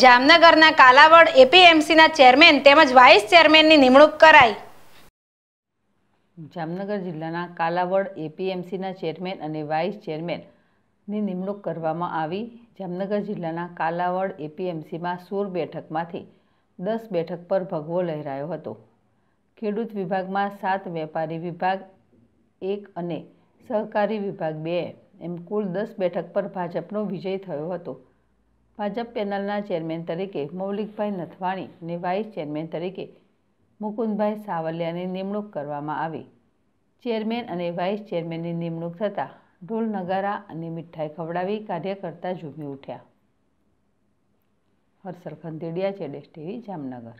જામનગરના કાલાવડ એપીએમસીના ચેરમેન તેમજ વાઇસ ચેરમેનની નિમણૂક કરાઈ જામનગર જિલ્લાના કાલાવડ એપીએમસીના ચેરમેન અને વાઇસ ચેરમેનની નિમણૂક કરવામાં આવી જામનગર જિલ્લાના કાલાવડ એપીએમસીમાં સુર બેઠકમાંથી દસ બેઠક પર ભગવો લહેરાયો હતો ખેડૂત વિભાગમાં સાત વેપારી વિભાગ એક અને સહકારી વિભાગ બે એમ કુલ દસ બેઠક પર ભાજપનો વિજય થયો હતો ભાજપ પેનલના ચેરમેન તરીકે મૌલિકભાઈ નથવાણીને અને વાઇસ ચેરમેન તરીકે મુકુંદભાઈ સાવલિયાની નિમણૂક કરવામાં આવી ચેરમેન અને વાઇસ ચેરમેનની નિમણૂક થતાં ઢોલ નગારા અને મીઠાઈ ખવડાવી કાર્યકર્તા ઝૂમી ઉઠ્યા હર્ષલ ખંદેડિયા ચેડેશ ટીવી જામનગર